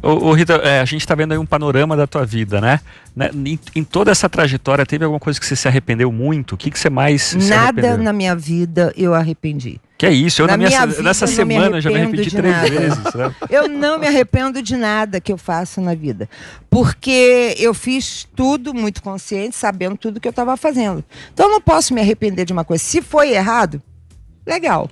ô, Rita, é, a gente está vendo aí um panorama da tua vida, né? né? Em, em, toda essa trajetória, teve alguma coisa que você se arrependeu muito? O que, que você mais Nada na minha vida eu arrependi. Que é isso, eu na, na minha, vida, nessa eu semana me já me arrependi três nada. vezes. Né? Eu não me arrependo de nada que eu faço na vida. Porque eu fiz tudo muito consciente, sabendo tudo que eu estava fazendo. Então eu não posso me arrepender de uma coisa. Se foi errado, legal.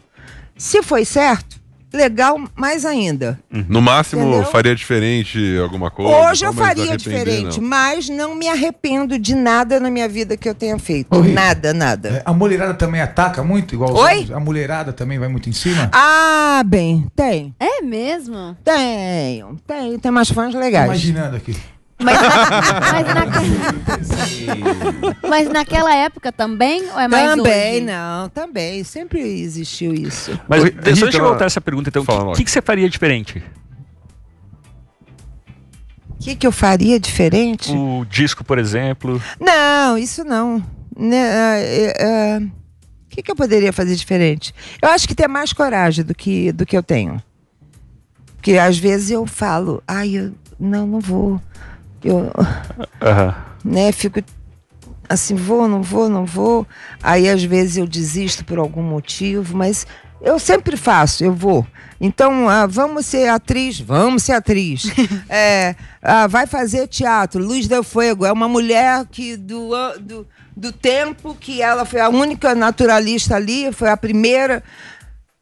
Se foi certo, legal mais ainda. Uhum. No máximo, Entendeu? faria diferente alguma coisa. Hoje então, eu faria diferente, não. mas não me arrependo de nada na minha vida que eu tenha feito. Oi. Nada, nada. É, a mulherada também ataca muito, igual os Oi? A mulherada também vai muito em cima? Ah, bem, tem. É mesmo? Tem, tem. Tem mais fãs legais. imaginando aqui. Mas, mas, mas, naquela época também? Ou é mais também, hoje? não. Também. Sempre existiu isso. Mas Ô, deixa eu voltar essa pergunta, então. O que, que, você faria diferente? O que, que eu faria diferente? O disco, por exemplo. Não, isso não. uh, uh, o que, que eu poderia fazer diferente? Eu acho que ter mais coragem do que, do que eu tenho. Porque às vezes eu falo, ai, eu, não, não vou. Eu, uhum. né, fico assim, vou, não vou, não vou. Aí às vezes eu desisto por algum motivo, mas eu sempre faço, eu vou. Então, ah, vamos ser atriz? Vamos ser atriz. é, ah, vai fazer teatro. Luz do Fuego é uma mulher que do, do, do tempo que ela foi a única naturalista ali, foi a primeira.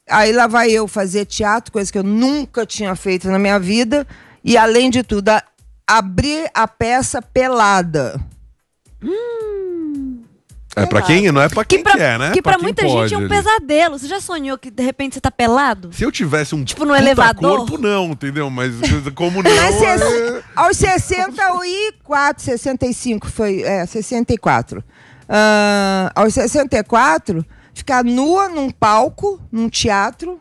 Aí lá vai eu fazer teatro, coisa que eu nunca tinha feito na minha vida. E além de tudo, abrir a peça pelada. Hum, é para quem? Não é para quem que, pra, é, né? Que pra, muita pode, gente é um pesadelo. Você já sonhou que de repente você tá pelado? Se eu tivesse um tipo no elevador, corpo não, entendeu? Mas como não? é... Aos 64, 65 foi, é, 64. Uh, ah, aos 64, ficar nua num palco, num teatro,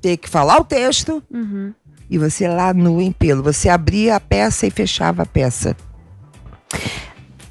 ter que falar o texto. Uhum e você lá no empelo, você abria a peça e fechava a peça.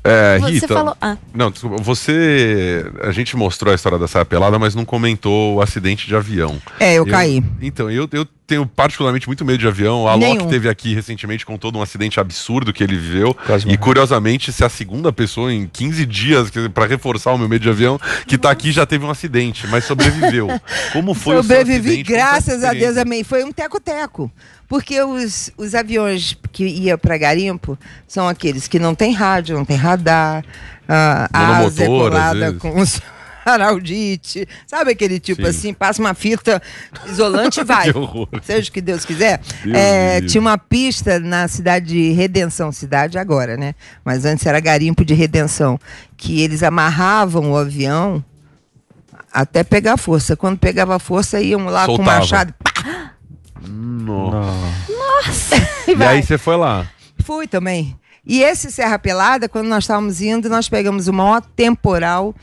É, você Rita, falou... ah. Não, desculpa, você. A gente mostrou a história da saia pelada, mas não comentou o acidente de avião. É, eu, eu caí. Então, eu, eu tenho particularmente muito medo de avião. A Loki teve aqui recentemente com todo um acidente absurdo que ele viveu. Quase e curiosamente, se é a segunda pessoa em 15 dias, para reforçar o meu medo de avião, que está aqui já teve um acidente, mas sobreviveu. Como foi Sobrevivi, o seu acidente? Sobrevivi, graças a Deus, amém. Foi um teco-teco. Porque os, os aviões que iam para garimpo são aqueles que não tem rádio, não tem radar, ah, a asa é colada com os araldite, sabe aquele tipo Sim. assim, passa uma fita isolante e vai. Seja o que Deus quiser. é, tinha uma pista na cidade de Redenção, cidade agora, né? Mas antes era garimpo de Redenção, que eles amarravam o avião até pegar força. Quando pegava força, iam lá Soltava. com o machado, pá, nossa. Nossa. E, e aí você foi lá? Fui também. E esse Serra Pelada, quando nós estávamos indo, nós pegamos o maior temporal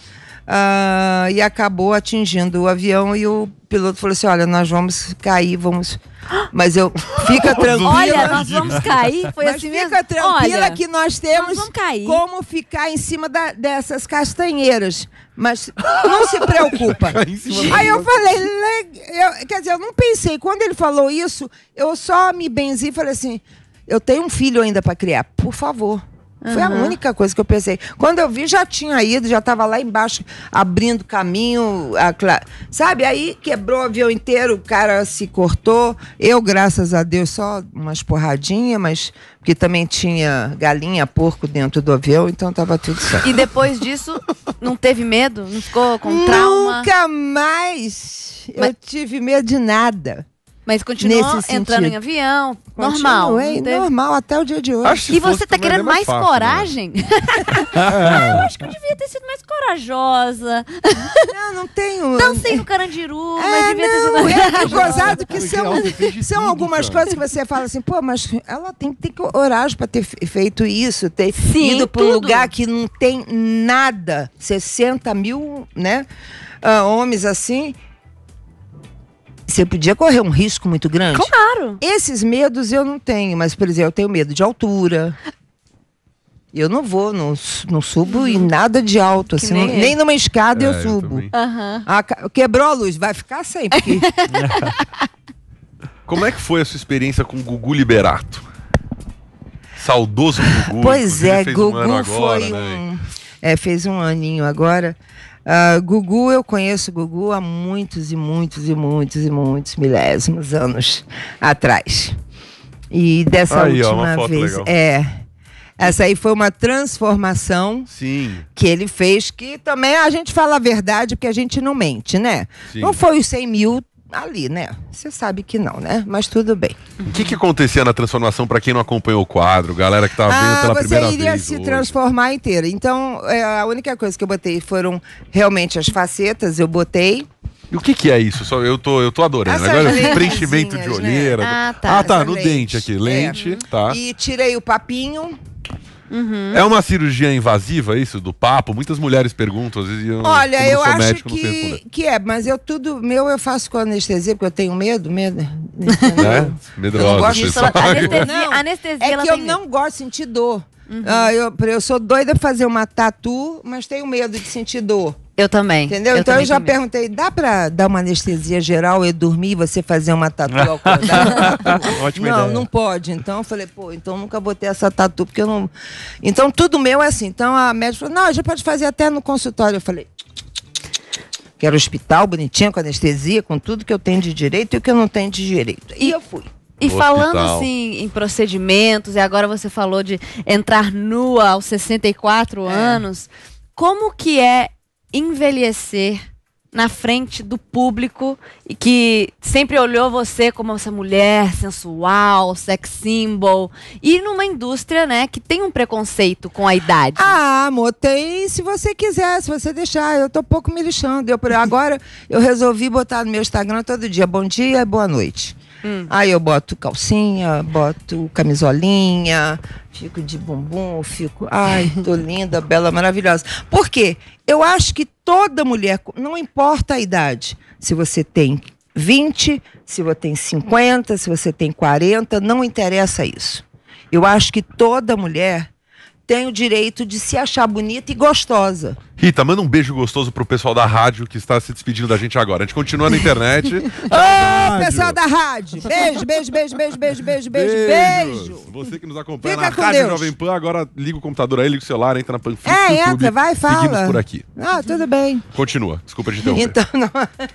Uh, e acabou atingindo o avião e o piloto falou assim: olha, nós vamos cair, vamos. Mas eu fica tranquila. Olha, nós vamos cair, foi assim mesmo. Fica tranquila olha, que nós temos nós como ficar em cima da, dessas castanheiras. Mas não se preocupa. Aí eu falei, eu, quer dizer, eu não pensei. Quando ele falou isso, eu só me benzi e falei assim: eu tenho um filho ainda para criar, por favor. Uhum. Foi a única coisa que eu pensei. Quando eu vi, já tinha ido, já estava lá embaixo abrindo caminho. A... Sabe? Aí quebrou o avião inteiro, o cara se cortou. Eu, graças a Deus, só umas porradinhas, mas porque também tinha galinha, porco dentro do avião, então estava tudo certo. E depois disso, não teve medo? Não ficou com trauma? Nunca mais! Mas... Eu tive medo de nada. Mas continua entrando sentido. em avião, Continua, normal. hein? teve- normal até o dia de hoje. Acho E você tá é querendo mais mais, fácil, né? coragem? ah, eu acho que eu devia ter sido mais corajosa. Não, não tenho. Dancei o Carandiru, é, mas devia ter sido não, mais é gozado que são, é são tudo, algumas coisas que você fala assim, pô, mas ela tem que ter coragem para ter feito isso, ter Sim, ido para um lugar que não tem nada, 60 mil, né, ah, homens assim, você podia correr um risco muito grande. Claro. Esses medos eu não tenho, mas, por exemplo, eu tenho medo de altura. Eu não vou, não, não subo em nada de alto, que assim, nem, nem, numa escada é, eu subo. Eu uhum. ah, quebrou a luz, vai ficar sem. Porque... Como é que foi a sua experiência com o Gugu Liberato? Saudoso Gugu. Pois é, Gugu né? um foi agora, um... Né? É, fez um aninho agora. Uh, Gugu, eu conheço Gugu há muitos e muitos e muitos e muitos milésimos anos atrás. E dessa aí, última ó, vez. Legal. É. Essa aí foi uma transformação Sim. que ele fez, que também a gente fala a verdade, porque a gente não mente, né? Sim. Não foi os 100 mil ali, né? Você sabe que não, né? Mas tudo bem. O que, que acontecia na transformação para quem não acompanhou o quadro, galera que tá estava ah, vendo pela primeira vez? Você iria se hoje. transformar inteira. Então, é, a única coisa que eu botei foram realmente as facetas, eu botei. E o que, que é isso? Só eu tô, eu tô adorando. Essas Agora lentezinhas, preenchimento de né? olheira. Né? Ah, tá. Ah, tá no lente. dente aqui, lente, é. tá. E tirei o papinho Uhum. É uma cirurgia invasiva isso do papo? Muitas mulheres perguntam, às vezes eu, Olha, eu acho médico, que, que é, mas eu tudo meu eu faço com anestesia porque eu tenho medo, medo. Né? Medrosa, eu não gosto é disso. Anestesia, anestesia é que eu não gosto de sentir dor. Uhum. Ah, eu, eu sou doida pra fazer uma tatu, mas tenho medo de sentir dor. Eu também. Entendeu? Eu então também, eu já também. perguntei, dá para dar uma anestesia geral e dormir e você fazer uma tatu ao Não, ideia. não pode. Então eu falei, pô, então nunca vou ter essa tatu, porque eu não. Então tudo meu é assim. Então a médica falou, não, a gente pode fazer até no consultório. Eu falei, quero hospital bonitinho, com anestesia, com tudo que eu tenho de direito e o que eu não tenho de direito. E eu fui. E falando assim em procedimentos, e agora você falou de entrar nua aos 64 é. anos, como que é envelhecer na frente do público e que sempre olhou você como essa mulher sensual, sex symbol e numa indústria, né, que tem um preconceito com a idade. Ah, amor, tem, se você quiser, se você deixar, eu tô um pouco me lixando. Eu agora eu resolvi botar no meu Instagram todo dia bom dia e boa noite. Hum. Aí eu boto calcinha, boto camisolinha, fico de bumbum, fico. Ai, tô linda, bela, maravilhosa. Por quê? Eu acho que toda mulher, não importa a idade, se você tem 20, se você tem 50, se você tem 40, não interessa isso. Eu acho que toda mulher tem o direito de se achar bonita e gostosa. Rita, manda um beijo gostoso pro pessoal da rádio que está se despedindo da gente agora. A gente continua na internet. É Ô, pessoal da rádio! Beijo, beijo, beijo, beijo, beijo, beijo, beijo, beijo. Você que nos acompanha Fica na com Rádio Deus. Jovem Pan, agora liga o computador aí, liga o celular, entra na Panflix. É, YouTube, entra, vai, fala. por aqui. Ah, tudo bem. Continua, desculpa de interromper. Então, não.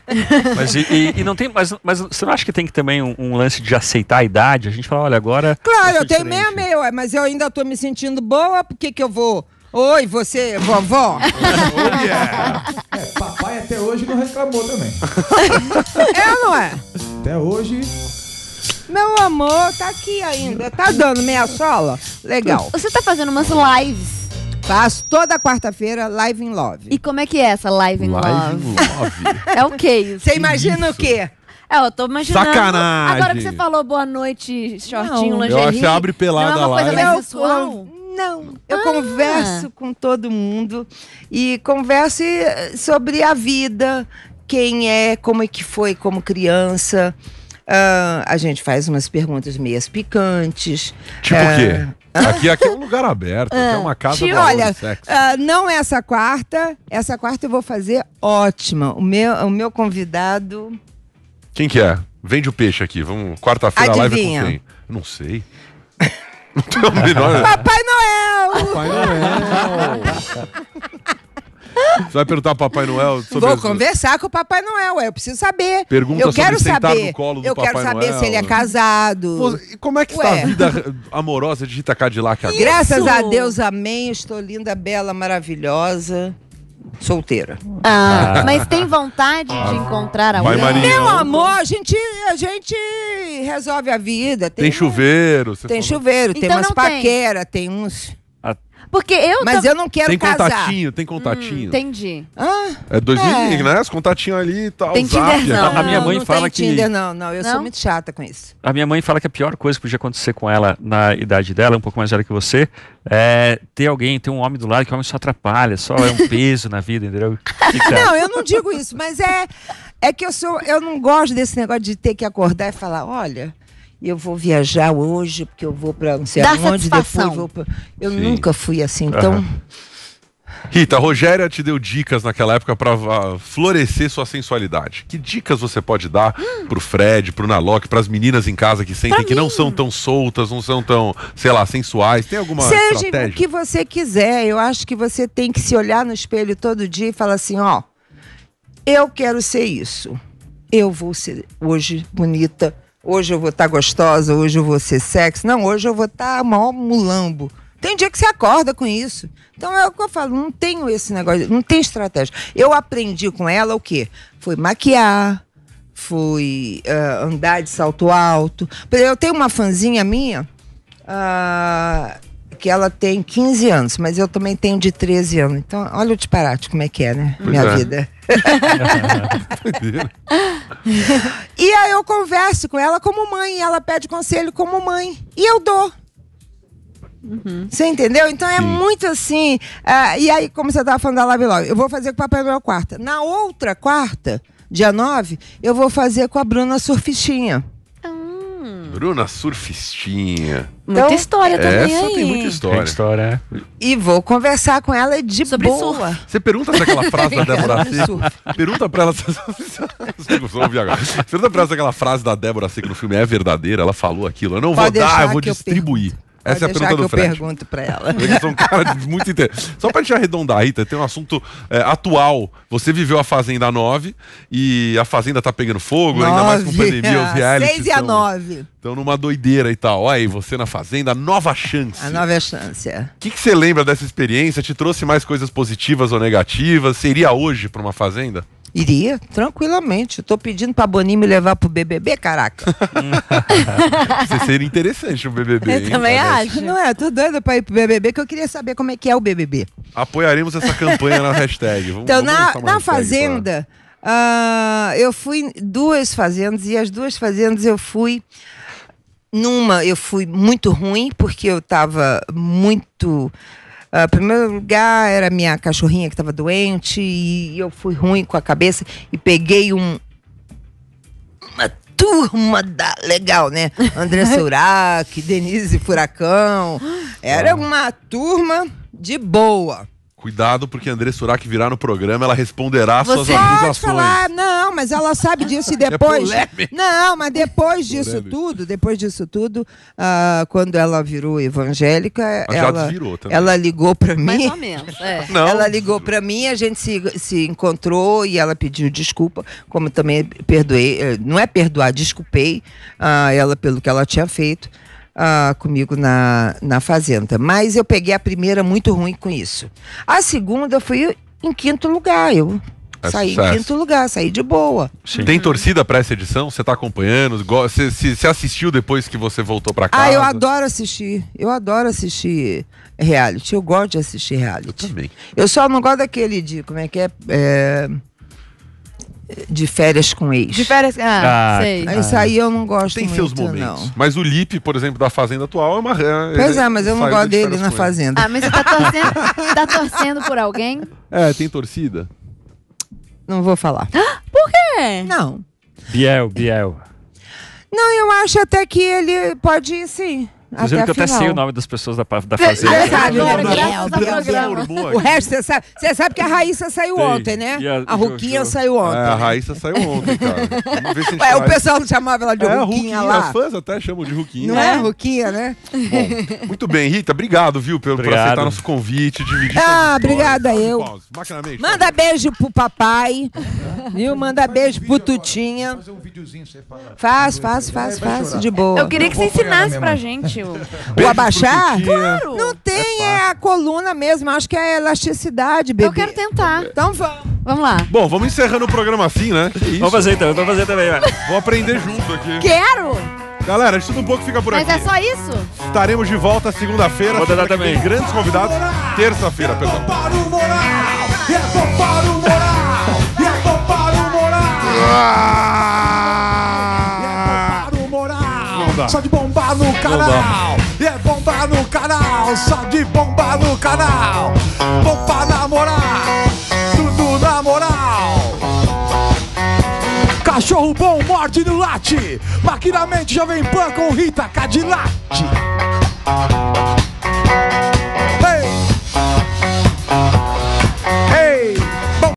mas, e, e, não tem, mas, mas você não acha que tem que também um, um, lance de aceitar a idade? A gente fala, olha, agora. Claro, eu tenho meia meia, mas eu ainda tô me sentindo boa, porque por que, que eu vou? Oi, você, vovó. Oh, yeah. é, papai até hoje não reclamou também. É ou não é? Até hoje. Meu amor, tá aqui ainda. Tá dando meia sola? Legal. Você tá fazendo umas lives. Faço toda quarta-feira Live in Love. E como é que é essa Live in live Love? In love. é o que isso? Você imagina o quê? É, eu tô imaginando. Sacanagem. Agora que você falou boa noite, shortinho, não. lingerie. Eu acho que abre pelada lá. Não é uma live. coisa eu, eu, não, eu ah. converso com todo mundo e converso eh, sobre a vida, quem é, como é que foi como criança. Uh, a gente faz umas perguntas meias picantes. Tipo o uh, quê? Ah. Aqui, aqui é um lugar aberto, é uma ah. casa Te, olha, uh, não essa quarta. Essa quarta eu vou fazer ótima. O meu, o meu convidado. Quem que é? Vende o peixe aqui. Vamos quarta-feira live com quem? não sei. Não tenho a menor. Papai Papai Noel. Você vai perguntar pro Papai Noel sobre Vou as... conversar com o Papai Noel, eu preciso saber. Pergunta eu quero saber. no colo do eu Papai quero saber Noel. se ele é casado. E como é que está a vida amorosa de Rita Cadillac agora? Graças a Deus, amém. Estou linda, bela, maravilhosa solteira. Ah, ah. mas tem vontade ah. de encontrar alguém? Vai, Meu amor, a gente, a gente resolve a vida. Tem, tem chuveiro. Tem chuveiro, então tem umas paqueras, tem uns... Porque eu. Mas tô... eu não quero tem casar. Tem contatinho, tem hum, contatinho. Hum, entendi. Ah, é 2000, é. né? Os contatinhos ali e tal. Tem Tinder, não. Né? A minha mãe não fala que. Tinder, não, não. Eu não? sou muito chata com isso. A minha mãe fala que a pior coisa que podia acontecer com ela na idade dela, um pouco mais velha que você, é ter alguém, ter um homem do lado que o homem só atrapalha, só é um peso na vida, entendeu? É? não, eu não digo isso, mas é. É que eu sou. Eu não gosto desse negócio de ter que acordar e falar, olha eu vou viajar hoje, porque eu vou para não sei Dá aonde, satisfação. depois vou pra... Eu Sim. nunca fui assim, então. Uhum. Rita, a Rogéria te deu dicas naquela época para uh, ah, florescer sua sensualidade. Que dicas você pode dar hum. pro Fred, pro Nalok, para as meninas em casa que sentem pra que mim. não são tão soltas, não são tão, sei lá, sensuais? Tem alguma Seja estratégia? Seja o que você quiser. Eu acho que você tem que se olhar no espelho todo dia e falar assim, ó, eu quero ser isso. Eu vou ser hoje bonita, Hoje eu vou estar tá gostosa, hoje eu vou ser sexy. Não, hoje eu vou estar tá maior mulambo. Tem dia que você acorda com isso. Então é o que eu falo, não tenho esse negócio, não tem estratégia. Eu aprendi com ela o quê? Foi maquiar, foi uh, ah, andar de salto alto. Eu tenho uma fanzinha minha. Uh, que ela tem 15 anos, mas eu também tenho de 13 anos. Então, olha o disparate como é que é, né? Pois Minha é. vida. e aí eu converso com ela como mãe, ela pede conselho como mãe. E eu dou. Uhum. Você entendeu? Então é Sim. muito assim. Uh, e aí, como você estava falando da Love Love, eu vou fazer com o Papai Noel quarta. Na outra quarta, dia 9, eu vou fazer com a Bruna Surfichinha. Bruna Surfistinha. Então, muita história também essa aí. tem muita história. Tem história. É. E vou conversar com ela de Sobre boa. Surf. Você pergunta se aquela frase da Débora Seco. pergunta pra ela. pergunta pra ela se aquela frase da Débora Seco no filme é verdadeira. Ela falou aquilo. Eu não Pode vou dar, eu vou distribuir. Eu essa é a pergunta do Fred. Eu pergunto para ela. sou são cara de muito inter... Só para gente arredondar, Rita, tem um assunto é, atual. Você viveu a Fazenda 9 e a Fazenda está pegando fogo, ainda mais com pandemia, os realities. 6 e a 9. Então, numa doideira e tal. Olha aí, você na Fazenda, nova chance. A nova chance. O é. que, que você lembra dessa experiência? Te trouxe mais coisas positivas ou negativas? Seria hoje para uma Fazenda? Iria, tranquilamente. Tô pedindo pra Boninho me levar pro BBB, caraca. Você seria interessante o BBB. Eu hein? também Parece. acho. Não é, tô doida pra ir pro BBB, que eu queria saber como é que é o BBB. Apoiaremos essa campanha na hashtag. Vamos, então, vamos na, na hashtag, Fazenda, uh, eu fui duas fazendas e as duas fazendas eu fui. Numa eu fui muito ruim, porque eu tava muito Uh, primeiro lugar era minha cachorrinha que estava doente e eu fui ruim com a cabeça e peguei um uma turma da legal, né? André Surak, Denise Furacão, era uma turma de boa. Cuidado, porque André Surak virar no programa, ela responderá às suas acusações. Falar, não, mas ela sabe disso e é depois. É não, mas depois disso polêmico. tudo, depois disso tudo, uh, quando ela virou evangélica, ela, ela ligou para mim. Mais ou menos, é. não, Ela ligou para mim, a gente se, se encontrou e ela pediu desculpa, como também perdoei, eh, não é perdoar, desculpei uh, ela pelo que ela tinha feito. Ah, comigo na, na fazenda. Mas eu peguei a primeira muito ruim com isso. A segunda fui em quinto lugar. Eu é saí sucesso. em quinto lugar, saí de boa. Sim. Tem torcida para essa edição? Você está acompanhando? Você se, se, assistiu depois que você voltou para casa? Ah, eu adoro assistir. Eu adoro assistir reality. Eu gosto de assistir reality. Eu também. Eu só não gosto daquele de como é que é, é de férias com ex. De férias, ah, ah sei. Isso aí eu não gosto Tem muito, seus momentos. Não. Mas o Lipe, por exemplo, da Fazenda atual é uma... É, pois é, mas eu não gosto de dele na Fazenda. Ah, mas você tá torcendo, tá torcendo por alguém? É, tem torcida. Não vou falar. Por quê? Não. Biel, Biel. Não, eu acho até que ele pode ir sim. Vocês viram que eu até sei o nome das pessoas da, da Fazenda. Você sabe, né? O resto, você sabe, você sabe que a Raíssa saiu ontem, né? a, a Ruquinha saiu ontem. É, a Raíssa saiu ontem, cara. Vamos ver se a gente Ué, o pessoal não chamava ela de é, Ruquinha, Ruquinha lá. As fãs até chamam de Ruquinha. Não é, Ruquinha, né? Bom, muito bem, Rita, obrigado, viu, pelo, obrigado. por aceitar nosso convite, dividir Ah, obrigada eu. Manda beijo pro papai, viu? Manda beijo pro Tutinha. Faz, faz, faz, faz, de boa. Eu queria que você ensinasse pra gente o abaixar? Claro. Não tem, é, é, a coluna mesmo. Acho que é a elasticidade, bebê. Eu quero tentar. Então vamos. Vamos lá. Bom, vamos encerrando o programa assim, né? Vamos fazer também, então, vamos fazer também. Vai. Vou aprender junto aqui. Quero! Galera, estuda um pouco fica por Mas aqui. Mas é só isso? Estaremos de volta segunda-feira. Vou tentar também. grandes convidados. Terça-feira, perdão. Ah! Só de bola bomba no canal. E é bomba no canal, só de bomba no canal. Bomba na moral, tudo na moral. Cachorro bom morde no late. Maquinamente já vem pan com Rita Cadillac.